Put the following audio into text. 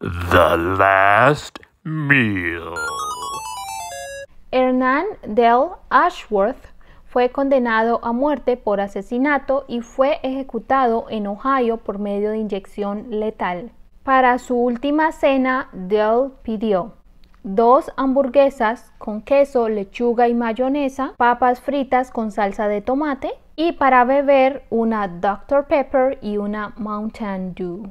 The Last Meal. Hernán Dell Ashworth fue condenado a muerte por asesinato y fue ejecutado en Ohio por medio de inyección letal. Para su última cena, Dell pidió dos hamburguesas con queso, lechuga y mayonesa, papas fritas con salsa de tomate y para beber una Dr. Pepper y una Mountain Dew.